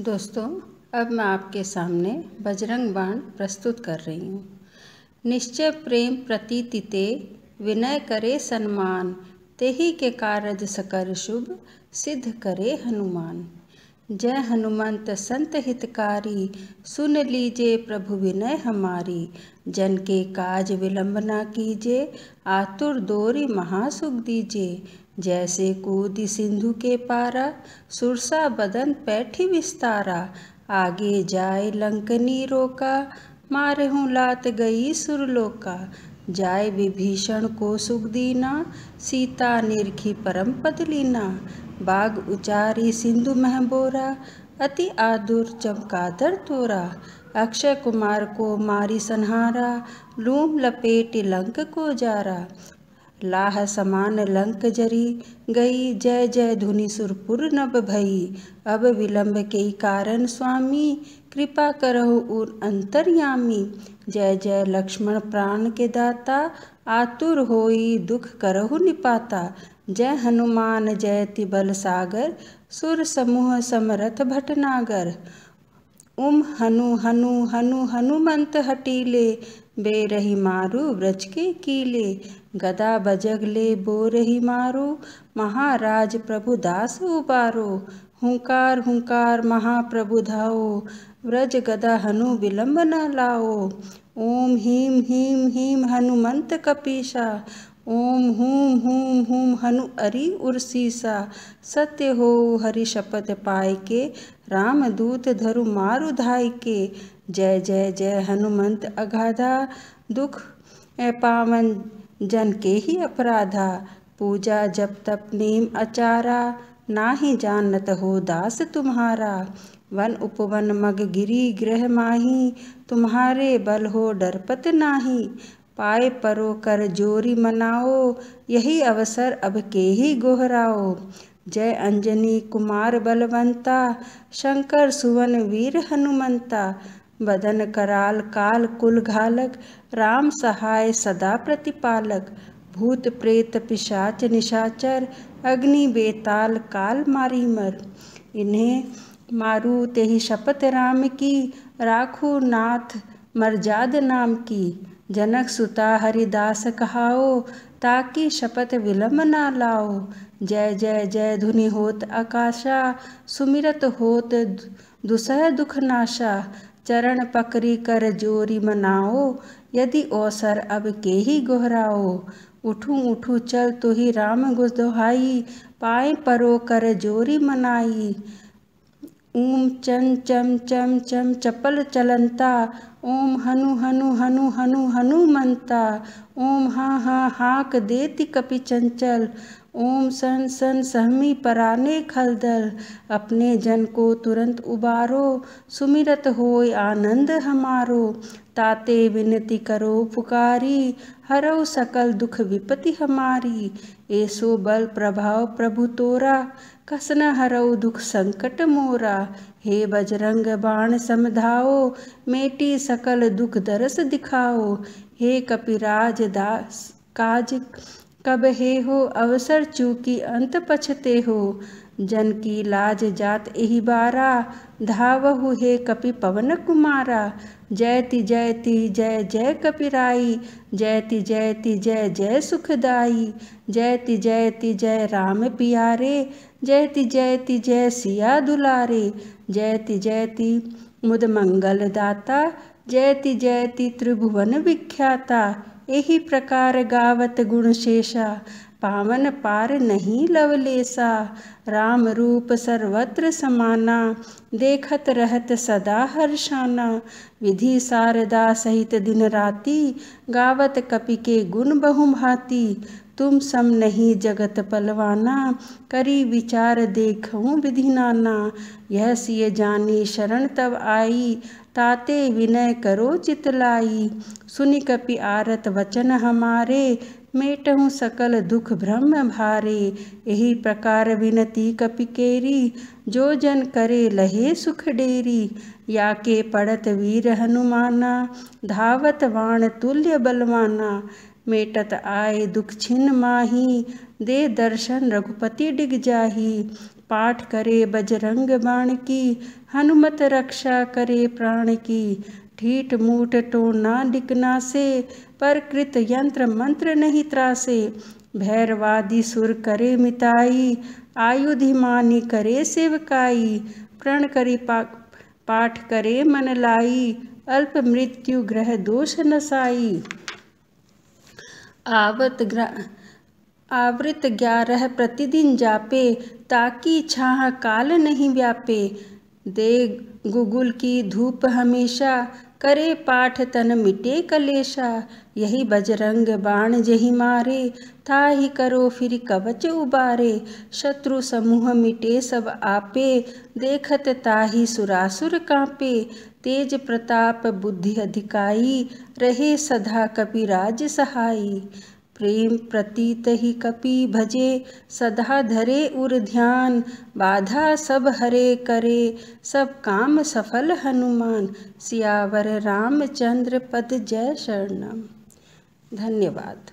दोस्तों अब मैं आपके सामने बजरंग बाण प्रस्तुत कर रही हूँ निश्चय प्रेम प्रतीतिते विनय करे सम्मान तेही के कारज सकर शुभ सिद्ध करे हनुमान जय हनुमंत संत हितकारी सुन लीजे प्रभु विनय हमारी जन के काज विलंब कीजे आतुर दोरी महासुख दीजिए जैसे कूद सिंधु के पारा सुरसा बदन पैठी विस्तारा आगे जाए लंकनी रोका मारे हूँ लात गई सुरलोका जाय विभीषण को सुख दीना सीता निर्खी परम पदलीना बाघ बाग उचारी सिंधु महबोरा अति आदुर चमकादर तोरा अक्षय कुमार को मारी सन्हारा लूम लपेट लंक को जारा लाह समान लंक जरी गई जय जय धुनि सुरपुर नब भई अब विलंब के कारण स्वामी कृपा करहु उर अंतर्यामी जय जय लक्ष्मण प्राण के दाता आतुर होई दुख करहु निपाता जय हनुमान जय तिबल सागर सुर समूह समरथ भटनागर उम हनु हनु हनु हनुमंत हटीले बे रही मारू व्रज के कीले गदा बजग ले बो रही मारो महाराज प्रभु दास उबारो हुंकार हुंकार महाप्रभु धाओ व्रज गदा हनु विलंब न लाओ ओम हीम हीम हीम हनुमंत कपीशा ओम हूम हूम हूम हनु अरि उर्सीसा सत्य हो हरि शपथ पाय के रामदूत धरु मारु धाय के जय जय जय हनुमंत अगाधा दुख पावन जन के ही अपराधा पूजा जब तप नीम अचारा ना ही जानत हो दास तुम्हारा वन उपवन मग गिरी ग्रह माही तुम्हारे बल हो डरपत नाही पाए परो कर जोरी मनाओ यही अवसर अब के ही गोहराओ जय अंजनी कुमार बलवंता शंकर सुवन वीर हनुमंता बदन कराल काल कुल घालक राम सहाय सदा प्रतिपालक भूत प्रेत पिशाच निशाचर अग्नि बेताल काल मारी मर इन्हें मारू ही शपथ राम की राखु नाथ मरजाद नाम की जनक सुता हरिदास कहाओ ताकि शपथ विलम्ब ना लाओ जय जय जय धुनि होत आकाशा सुमिरत होत दुसह दुख नाशा चरण पकड़ी कर जोरी मनाओ यदि ओसर अब के ही गोहराओ उठू उठू चल तो ही राम गुजदोहाई पाए परो कर जोरी मनाई ओम चम चम चम चम चपल चलंता ओम हनु हनु हनु हनु हनु मनता ओम हा हा हाक देती कपि चंचल ओम सन सन सहमी पराने खलदल अपने जन को तुरंत उबारो सुमिरत होय आनंद हमारो ताते विनती करो पुकारी हरो सकल दुख विपति हमारी ऐसो बल प्रभाव प्रभु तोरा कसन हरो दुख संकट मोरा हे बजरंग बाण समधाओ मेटी सकल दुख दरस दिखाओ हे कपिराज दास काज कब हे हो अवसर चूकी अंत पछते हो जन की लाज जात एहि बारा धावहु हे कपि पवन कुमारा जयति जयति जय जय कपिराई जयति जयति जय जय सुखदाई जयति जयति जय राम पियारे जयति जयति जय सिया दुलारे जयति जयति मुद मंगल दाता जयति जयति त्रिभुवन विख्याता यही प्रकार गावत गुण शेषा पावन पार नहीं लवलेसा राम रूप सर्वत्र समाना देखत रहत सदा हर्षाना विधि सारदा सहित दिन राति गावत कपि के गुण बहुमाती तुम सम नहीं जगत पलवाना करी विचार देखूं विधि नाना यह सिय जानी शरण तब आई ताते विनय करो चितलाई सुनि कपि आरत वचन हमारे मेटहु सकल दुख ब्रह्म भारे यही प्रकार विनती कपिकेरी जो जन करे लहे सुख डेरी या के पड़त वीर हनुमाना धावत वाण तुल्य बलवाना मेटत आए दुख छिन्न माही दे दर्शन रघुपति डिग जाही पाठ करे बजरंग बाण की हनुमत रक्षा करे प्राण की ठीठ मूठ तो ना डिकना से पर कृत यंत्र मंत्र नहीं त्रासे भैरवादि सुर करे मिताई आयुधिमानी करे सेवकाई प्रण करी पा, पाठ करे मन लाई अल्प मृत्यु ग्रह दोष नसाई आवत आवृत ग्यारह प्रतिदिन जापे ताकि छाह काल नहीं व्यापे दे गुगुल की धूप हमेशा करे पाठ तन मिटे कलेशा यही बजरंग बाण जही मारे था ही करो फिर कवच उबारे शत्रु समूह मिटे सब आपे देखत ताही सुरासुर कांपे तेज प्रताप बुद्धि अधिकाई रहे सदा कपिराज सहाई प्रेम प्रतीत ही कपि भजे सदा धरे उर ध्यान बाधा सब हरे करे सब काम सफल हनुमान सियावर रामचंद्र पद जय शरणम धन्यवाद